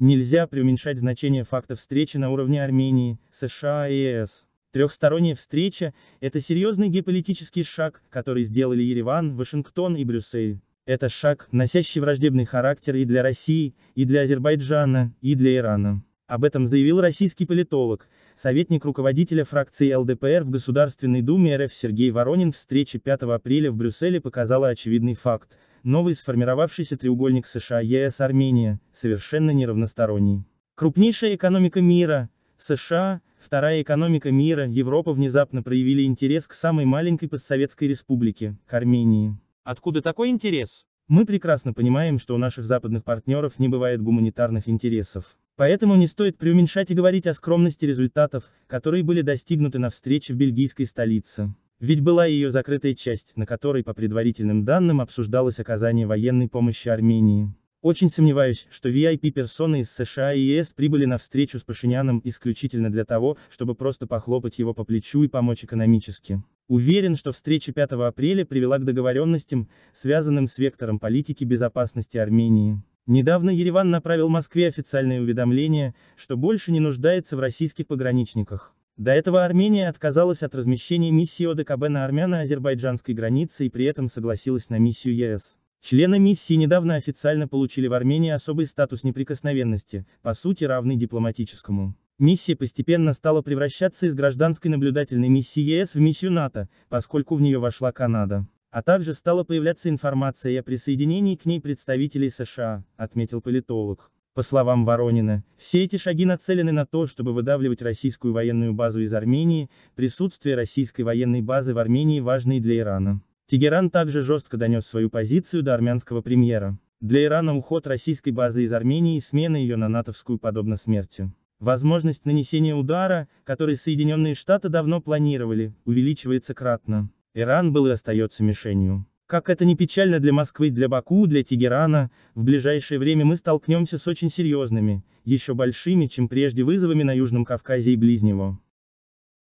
Нельзя преуменьшать значение факта встречи на уровне Армении, США и ЕС. Трехсторонняя встреча – это серьезный геополитический шаг, который сделали Ереван, Вашингтон и Брюссель. Это шаг, носящий враждебный характер и для России, и для Азербайджана, и для Ирана. Об этом заявил российский политолог, советник руководителя фракции ЛДПР в Государственной Думе РФ Сергей Воронин встреча 5 апреля в Брюсселе показала очевидный факт, новый сформировавшийся треугольник США, ЕС, Армения, совершенно неравносторонний. Крупнейшая экономика мира, США, вторая экономика мира, Европа внезапно проявили интерес к самой маленькой постсоветской республике, к Армении. Откуда такой интерес? Мы прекрасно понимаем, что у наших западных партнеров не бывает гуманитарных интересов. Поэтому не стоит преуменьшать и говорить о скромности результатов, которые были достигнуты на встрече в бельгийской столице. Ведь была ее закрытая часть, на которой по предварительным данным обсуждалось оказание военной помощи Армении. Очень сомневаюсь, что VIP-персоны из США и ЕС e прибыли на встречу с Пашиняном исключительно для того, чтобы просто похлопать его по плечу и помочь экономически. Уверен, что встреча 5 апреля привела к договоренностям, связанным с вектором политики безопасности Армении. Недавно Ереван направил Москве официальное уведомление, что больше не нуждается в российских пограничниках. До этого Армения отказалась от размещения миссии ОДКБ на армяно-азербайджанской границе и при этом согласилась на миссию ЕС. Члены миссии недавно официально получили в Армении особый статус неприкосновенности, по сути равный дипломатическому. Миссия постепенно стала превращаться из гражданской наблюдательной миссии ЕС в миссию НАТО, поскольку в нее вошла Канада. А также стала появляться информация о присоединении к ней представителей США, отметил политолог. По словам Воронина, все эти шаги нацелены на то, чтобы выдавливать российскую военную базу из Армении, присутствие российской военной базы в Армении важно и для Ирана. Тегеран также жестко донес свою позицию до армянского премьера. Для Ирана уход российской базы из Армении и смена ее на натовскую подобно смерти. Возможность нанесения удара, который Соединенные Штаты давно планировали, увеличивается кратно. Иран был и остается мишенью. Как это не печально для Москвы, для Баку, для Тегерана, в ближайшее время мы столкнемся с очень серьезными, еще большими, чем прежде вызовами на Южном Кавказе и близ него.